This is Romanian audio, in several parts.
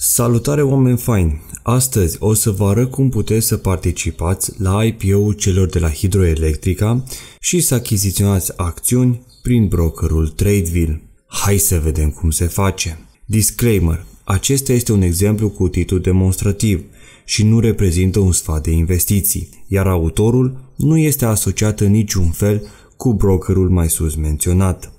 Salutare oameni faini! Astăzi o să vă arăt cum puteți să participați la IPO-ul celor de la Hidroelectrica și să achiziționați acțiuni prin brokerul Tradeville. Hai să vedem cum se face. Disclaimer. Acesta este un exemplu cu titlu demonstrativ și nu reprezintă un sfat de investiții, iar autorul nu este asociat în niciun fel cu brokerul mai sus menționat.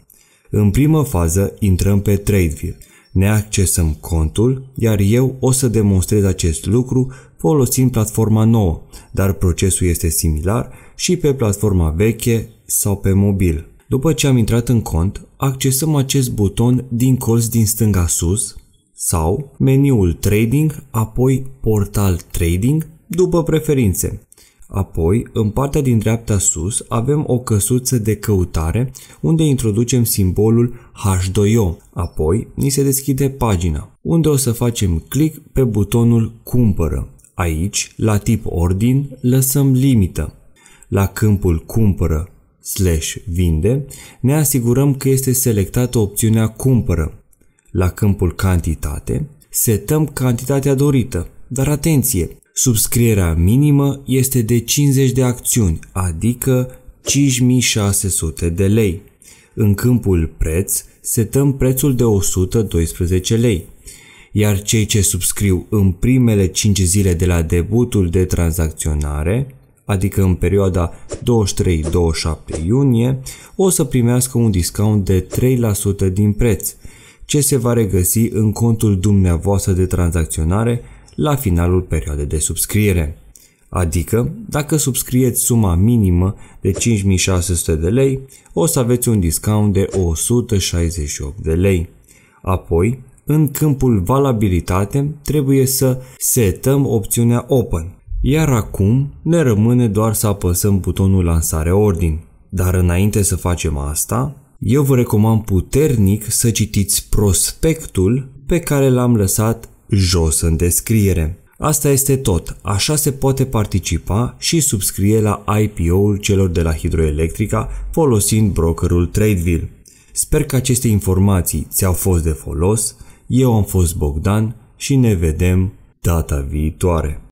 În primă fază intrăm pe Tradeville ne accesăm contul, iar eu o să demonstrez acest lucru folosind platforma nouă, dar procesul este similar și pe platforma veche sau pe mobil. După ce am intrat în cont, accesăm acest buton din colț din stânga sus sau meniul Trading, apoi Portal Trading, după preferințe. Apoi, în partea din dreapta sus, avem o căsuță de căutare unde introducem simbolul H2O. Apoi, ni se deschide pagina, unde o să facem click pe butonul Cumpără. Aici, la tip ordin, lăsăm limită. La câmpul Cumpără slash vinde, ne asigurăm că este selectată opțiunea Cumpără. La câmpul Cantitate, setăm cantitatea dorită. Dar atenție, Subscrierea minimă este de 50 de acțiuni, adică 5600 de lei. În câmpul preț setăm prețul de 112 lei, iar cei ce subscriu în primele 5 zile de la debutul de tranzacționare, adică în perioada 23-27 iunie, o să primească un discount de 3% din preț, ce se va regăsi în contul dumneavoastră de tranzacționare la finalul perioadei de subscriere. Adică, dacă subscrieți suma minimă de 5600 de lei, o să aveți un discount de 168 de lei. Apoi, în câmpul valabilitate, trebuie să setăm opțiunea Open. Iar acum ne rămâne doar să apăsăm butonul lansare ordin. Dar înainte să facem asta, eu vă recomand puternic să citiți prospectul pe care l-am lăsat jos în descriere. Asta este tot, așa se poate participa și subscrie la IPO-ul celor de la Hidroelectrica folosind brokerul Tradeville. Sper că aceste informații ți-au fost de folos, eu am fost Bogdan și ne vedem data viitoare.